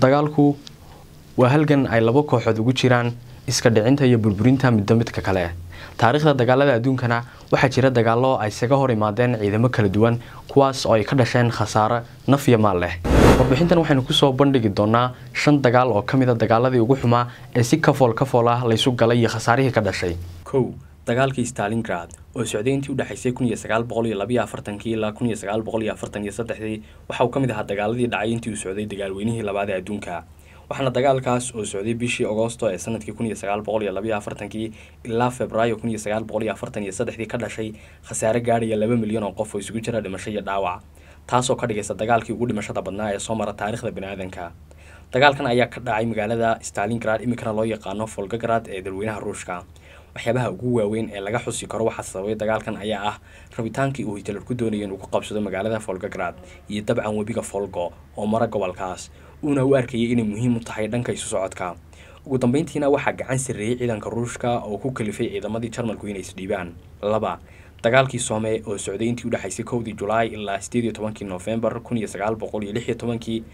dagaalku waa halgan ay labo kooxood ugu jiraan iska dhicinta iyo burburinta midda midka kale ah taariikhda dagaalada adduunkana waxaa jira dagaallo ay isaga hor imaadeen ciidamo kala duwan kuwaas oo ay ka dhasheen khasaare naf iyo maal leh warbixintan waxaynu kusoo bandhigi doonaa shan dagaal oo ka mid a ah dagaaladii ugu xumaa ee si kafool kafool ah laysu galay iyo khasaarihii ka dhashay dagaalkii stalingrad oo socday intii udhexaysay kun iyo ilaa waxa uu ka mid ahaa dagaaladii dhacay intii uu socday dagaalweynihii labaad ee adduunka waxaana dagaalkaas oo socday bishii agoosto ee sanadkii ilaa febraayo ka dhashay khasaare gaadhaya laba milyan oo qof oo isugu jira dhimasho iyo dhaawac taasoo ka dhigaysa dagaalkii ugu dhimashada badnaa ee soo mara taarikhda baniaadanka dagaalkan ayaa ka dhacay magaalada stalingrad iminkana loo yaqaano volgograd ee dalweynaha ruushka waxyaabaha ugu waaweyn ee laga xusi karo waxaa sababay dagaalkan ayaa ah rabitaankii uu hitler ku doonaya inuu ku qabsado magaalada volgograd iyo dabcan webiga folgo oo mara gobolkaas uuna u arkayay inay muhiim u tahay dhanka isu socodka ugu dambeyntiina waxaa gacan sarreeyey ciidanka ruushka oo ku kalifay ciidamadii jarmalku inay isdhiibaan laba dagaalkii soome oo socday intii udhexaysay kowdii julaay ilaa sideed iyo tobankii noofembar kun iyo sagaal boqol iyo lix iyo tobankii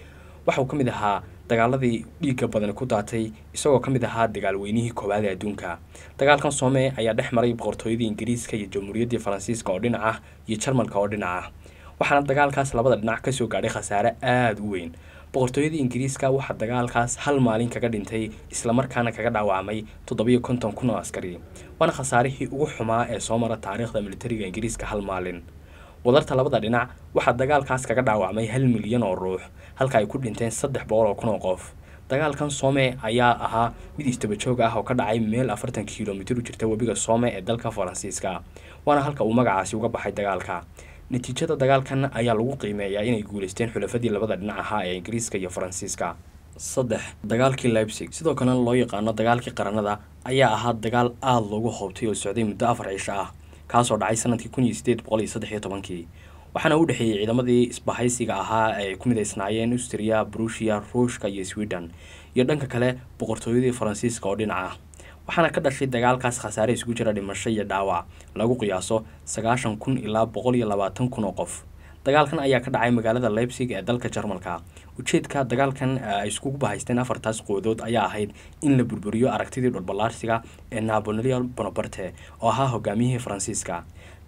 waxauu ka mid ahaa dagaaladii dhiigga badani ku daatay isagoo ka mid ahaa dagaalweynihii koowaad ee adduunka dagaalkan soome ayaa dhex maray boqortooyadii ingiriiska iyo jamhuuriyaddii faransiiska oo dhinac ah iyo jarmalka oo dhinac ah waxaana dagaalkaas labada dhinac kasoo gaadhay khasaare aada u weyn boqortooyadii ingiriiska waxaa dagaalkaas hal maalin kaga dhintay islamarkaana kaga dhaawacmay toddobiyo konton kun oo askari waana khasaarihii ugu xumaa ee soo mara taariikhda militariga ingiriiska hal maalin wadarta labada dhinac waxaa dagaalkaas kaga dhaawacmay hal milyan oo ruux halka ay ku dhinteen saddex boqol oo kun oo qof dagaalkan soome ayaa ahaa mid istabajoog ah oo ka dhacay meel afartan kilomitir u jirta webiga soome ee dalka faransiiska waana halka uu magacaasi uga baxay dagaalka natiijada dagaalkan ayaa lagu qiimeeyaa inay guulaysteen xulafadii labada dhinac ahaa ee ingiriiska iyo faransiiska saddex dagaalkii libsig sidoo kalena loo yaqaano dagaalkii qaranada ayaa ahaa dagaal aada loogu hoobtay oo socday muddo afar cisho ah kaasoo dhacay sanadkii kun iyo sideed boqol iyo tobankii waxaana u dhexeeyey ciidamadii isbahaysiga ahaa ay ku midaysnaayeen austria brusia ruushka iyo sweden iyo dhanka kale boqortooyadii faransiiska oo dhinac ah waxaana ka dhashay dagaalkaas khasaare isugu jira dhimasho iyo dhaawac lagu qiyaaso sagaashan kun ilaa boqol iyo labaatan kun oo qof dagaalkan ayaa ka dhacay magaalada lebsig ee dalka jarmalka ujeedka dagaalkan ah, ay iskugu bahaysteen afartaas qoodood ayaa ahayd in la burburiyo aragtidii dhulbalaarsiga ee naboleon bonobarte oo ahaa hogaamiyihii faransiiska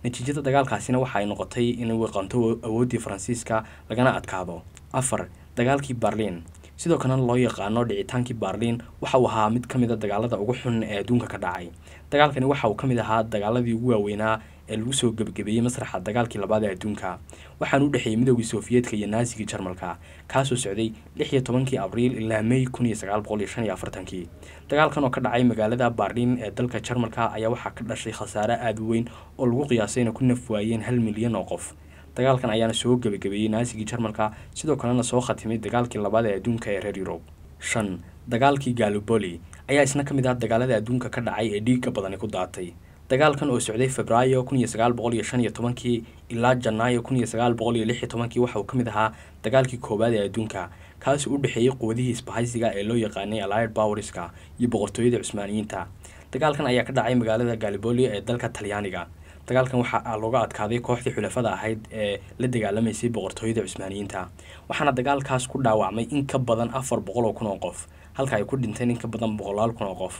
natiijada dagaalkaasina waxa ay noqotay in wiqanto awooddii faransiiska lagana adkaado afar dagaalkii berliin sidoo kalena loo yaqaano dhicitaankii baarliin waxa uu ahaa mid ka mid ah dagaalada ugu xun ee adduunka ka dhacay dagaalkani waxa uu ka mid ahaa dagaaladii ugu waaweynaa ee lagu soo gebagabeeyey masraxa dagaalkii labaad ee adduunka waxaana u dhexeeyey midowgii sofiyeedka iyo naasigii jarmalka kaasoo socday lix tobankii abriil ilaa mey kun afartankii dagaalkan oo ka dhacay magaalada baarliin ee dalka jarmalka ayaa waxaa ka dhashay khasaare aad u weyn oo lagu qiyaasay inay ku naf waayeen hal milyan oo qof dagaalkan ayaana soo gebagabeeyey naasigii jarmalka sidoo kalena soo khatimay dagaalkii labaad ee adduunka ee reer yurub shan dagaalkii galiboli ayaa isna ka mid ah dagaalada adduunka ka dhacay ee dhiigga badani ku daatay dagaalkan oo socday febraayo kun iyo ilaa janaayo kun iyo sagaal boqol waxa uu ka mid ahaa dagaalkii koowaad ee adduunka kaasi u dhexeeyey quwadihii isbahaysiga ee loo yaqaanay allied powerska iyo boqortooyada cusmaaniyiinta dagaalkan ayaa ka dhacay magaalada galiboli ee dalka talyaaniga dagaalkan waxaa ah, looga adkaaday kooxdii xulafada ahayd ee la dagaalamaysay boqortooyada cusmaaniyiinta waxaana dagaalkaas ku dhaawacmay in ka badan afar boqol oo kun oo qof halka ay ku dhinteen in ka badan boqolaal kun oo qof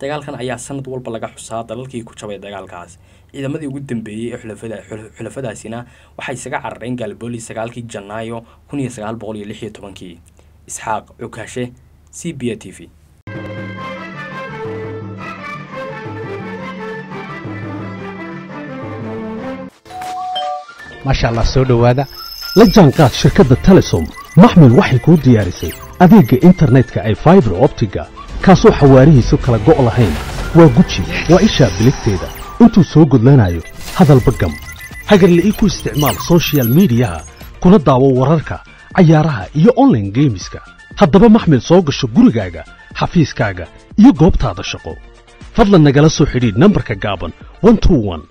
dagaalkan ayaa sanad walba laga xusaa dalalkii ku jabay dagaalkaas ciidamadii ugu dambeeyey ee xulafadaasina waxay isaga carareen gaalbooli sagaalkii janaayo kun iyo sagaal boqol iyo lix iyo tobankii isxaaq cukaashe c b a t v maasha allah soo dhowaada la jaanqaad shirkadda telesom maxmil waxay kuu diyaarisay adeegga internetka ay faibar optiga kaasoo xawaarihiisu kala go' lahayn waa guji waa ishaa biligteeda intuu soo gudlanaayo hadalba gam ii ku isticmaal soshiyal midiyaha kuna daawo wararka cayaaraha iyo online geemiska haddaba maxmil soo gasho gurigaaga xafiiskaaga iyo goobtaada shaqo fadlan nagala soo xidhiidh nambarka gaaban